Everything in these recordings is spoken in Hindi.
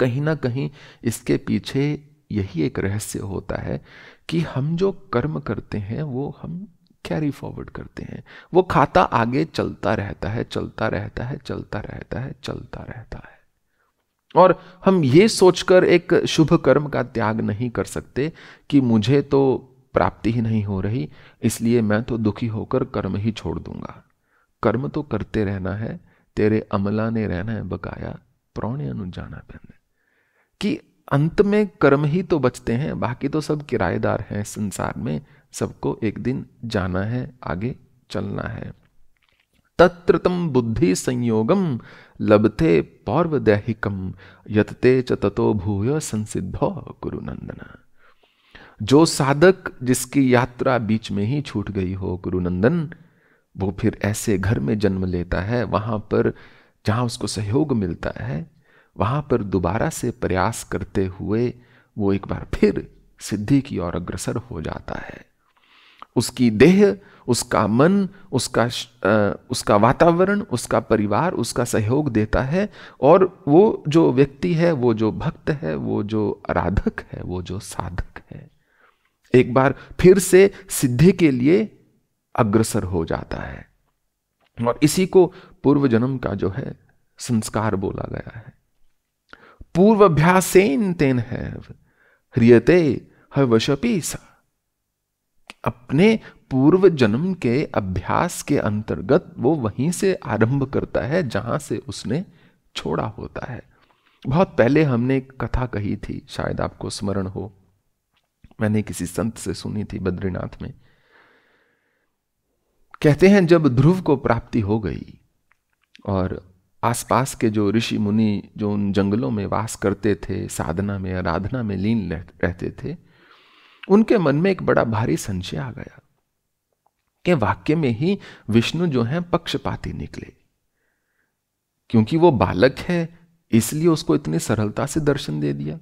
कहीं ना कहीं इसके पीछे यही एक रहस्य होता है कि हम जो कर्म करते हैं वो हम कैरी फॉरवर्ड करते हैं वो खाता आगे चलता रहता है चलता रहता है चलता रहता है चलता रहता है और हम ये सोचकर एक शुभ कर्म का त्याग नहीं कर सकते कि मुझे तो प्राप्ति ही नहीं हो रही इसलिए मैं तो दुखी होकर कर्म ही छोड़ दूंगा कर्म तो करते रहना है तेरे अमला ने रहना है बकाया प्रौण अनुजाना पहने कि अंत में कर्म ही तो बचते हैं बाकी तो सब किराएदार हैं संसार में सबको एक दिन जाना है आगे चलना है तत्रतम बुद्धि संयोगम लबते पौर्व दैहिकम यतते चतो भूय संसिद्धो गुरुनंदना जो साधक जिसकी यात्रा बीच में ही छूट गई हो गुरुनंदन वो फिर ऐसे घर में जन्म लेता है वहाँ पर जहाँ उसको सहयोग मिलता है वहाँ पर दोबारा से प्रयास करते हुए वो एक बार फिर सिद्धि की ओर अग्रसर हो जाता है उसकी देह उसका मन उसका उसका वातावरण उसका परिवार उसका सहयोग देता है और वो जो व्यक्ति है वो जो भक्त है वो जो आराधक है वो जो साधक एक बार फिर से सिद्धि के लिए अग्रसर हो जाता है और इसी को पूर्व जन्म का जो है संस्कार बोला गया है पूर्वाभ्यासेन तेन है ह्रियते हशपी सा अपने पूर्व जन्म के अभ्यास के अंतर्गत वो वहीं से आरंभ करता है जहां से उसने छोड़ा होता है बहुत पहले हमने एक कथा कही थी शायद आपको स्मरण हो मैंने किसी संत से सुनी थी बद्रीनाथ में कहते हैं जब ध्रुव को प्राप्ति हो गई और आसपास के जो ऋषि मुनि जो उन जंगलों में वास करते थे साधना में आराधना में लीन रहते थे उनके मन में एक बड़ा भारी संशय आ गया कि वाक्य में ही विष्णु जो है पक्षपाती निकले क्योंकि वो बालक है इसलिए उसको इतनी सरलता से दर्शन दे दिया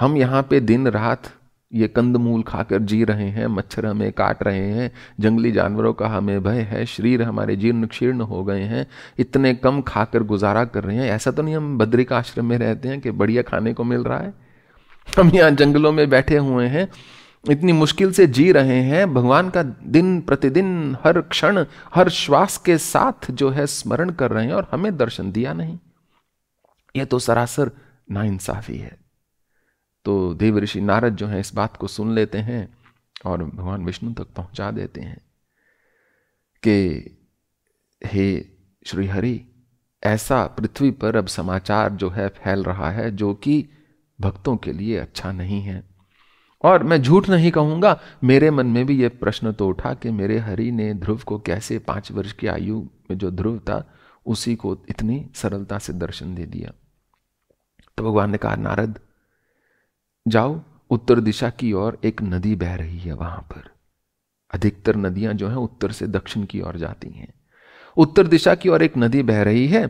हम यहां पे दिन रात ये कंदमूल खाकर जी रहे हैं मच्छर हमें काट रहे हैं जंगली जानवरों का हमें भय है शरीर हमारे जीर्ण क्षीर्ण हो गए हैं इतने कम खाकर गुजारा कर रहे हैं ऐसा तो नहीं हम बद्रिक आश्रम में रहते हैं कि बढ़िया खाने को मिल रहा है हम यहाँ जंगलों में बैठे हुए हैं इतनी मुश्किल से जी रहे हैं भगवान का दिन प्रतिदिन हर क्षण हर श्वास के साथ जो है स्मरण कर रहे हैं और हमें दर्शन दिया नहीं यह तो सरासर नाइंसाफी है तो देव ऋषि नारद जो हैं इस बात को सुन लेते हैं और भगवान विष्णु तक पहुंचा देते हैं कि हे श्री हरि ऐसा पृथ्वी पर अब समाचार जो है फैल रहा है जो कि भक्तों के लिए अच्छा नहीं है और मैं झूठ नहीं कहूंगा मेरे मन में भी ये प्रश्न तो उठा कि मेरे हरि ने ध्रुव को कैसे पाँच वर्ष की आयु में जो ध्रुव था उसी को इतनी सरलता से दर्शन दे दिया तो भगवान ने कहा नारद जाओ उत्तर दिशा की ओर एक नदी बह रही है वहां पर अधिकतर नदियां जो हैं उत्तर से दक्षिण की ओर जाती हैं उत्तर दिशा की ओर एक नदी बह रही है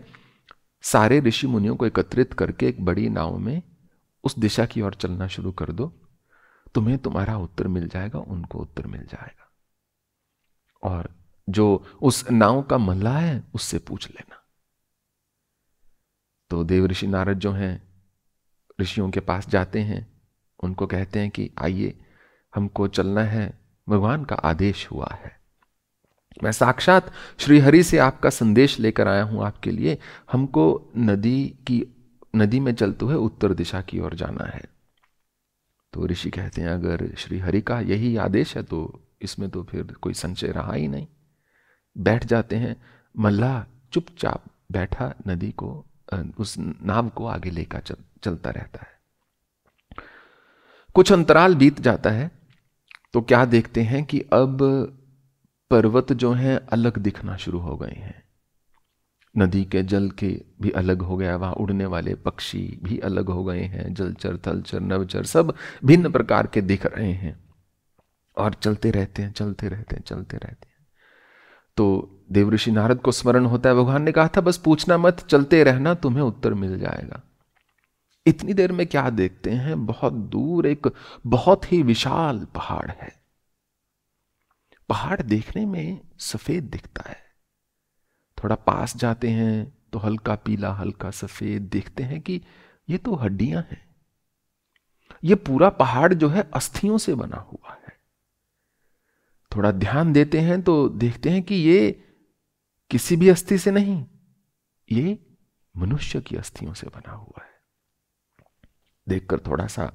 सारे ऋषि मुनियों को एकत्रित करके एक बड़ी नाव में उस दिशा की ओर चलना शुरू कर दो तुम्हें तुम्हारा उत्तर मिल जाएगा उनको उत्तर मिल जाएगा और जो उस नाव का मल्ला है उससे पूछ लेना तो देव ऋषि नारद जो हैं ऋषियों के पास जाते हैं उनको कहते हैं कि आइए हमको चलना है भगवान का आदेश हुआ है मैं साक्षात श्रीहरि से आपका संदेश लेकर आया हूं आपके लिए हमको नदी की नदी में चलते हुए उत्तर दिशा की ओर जाना है तो ऋषि कहते हैं अगर श्रीहरि का यही आदेश है तो इसमें तो फिर कोई संचय रहा ही नहीं बैठ जाते हैं मल्ला चुपचाप बैठा नदी को उस नाव को आगे लेकर चल, चलता रहता है कुछ अंतराल बीत जाता है तो क्या देखते हैं कि अब पर्वत जो हैं अलग दिखना शुरू हो गए हैं नदी के जल के भी अलग हो गया वहां उड़ने वाले पक्षी भी अलग हो गए हैं जलचर थलचर नवचर सब भिन्न प्रकार के दिख रहे हैं और चलते रहते हैं चलते रहते हैं चलते रहते हैं तो देव ऋषि नारद को स्मरण होता है भगवान ने कहा था बस पूछना मत चलते रहना तुम्हें उत्तर मिल जाएगा इतनी देर में क्या देखते हैं बहुत दूर एक बहुत ही विशाल पहाड़ है पहाड़ देखने में सफेद दिखता है थोड़ा पास जाते हैं तो हल्का पीला हल्का सफेद देखते हैं कि ये तो हड्डियां हैं ये पूरा पहाड़ जो है अस्थियों से बना हुआ है थोड़ा ध्यान देते हैं तो देखते हैं कि ये किसी भी अस्थि से नहीं ये मनुष्य की अस्थियों से बना हुआ है देखकर थोड़ा सा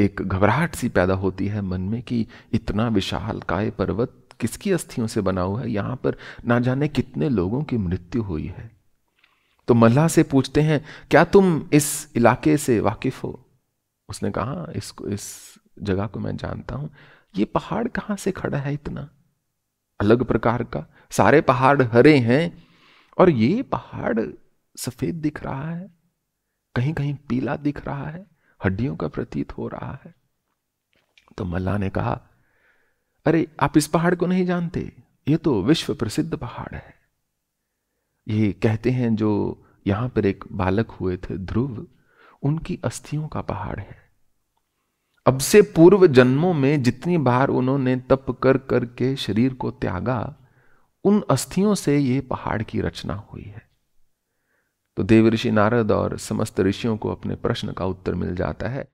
एक घबराहट सी पैदा होती है मन में कि इतना विशाल काय पर्वत किसकी अस्थियों से बना हुआ है यहां पर ना जाने कितने लोगों की मृत्यु हुई है तो मल्ला से पूछते हैं क्या तुम इस इलाके से वाकिफ हो उसने कहा इसको इस जगह को मैं जानता हूं ये पहाड़ कहां से खड़ा है इतना अलग प्रकार का सारे पहाड़ हरे हैं और ये पहाड़ सफेद दिख रहा है कहीं कहीं पीला दिख रहा है हड्डियों का प्रतीत हो रहा है तो मल्ला ने कहा अरे आप इस पहाड़ को नहीं जानते ये तो विश्व प्रसिद्ध पहाड़ है ये कहते हैं जो यहां पर एक बालक हुए थे ध्रुव उनकी अस्थियों का पहाड़ है अब से पूर्व जन्मों में जितनी बार उन्होंने तप कर करके शरीर को त्यागा उन अस्थियों से ये पहाड़ की रचना हुई है तो देव ऋषि नारद और समस्त ऋषियों को अपने प्रश्न का उत्तर मिल जाता है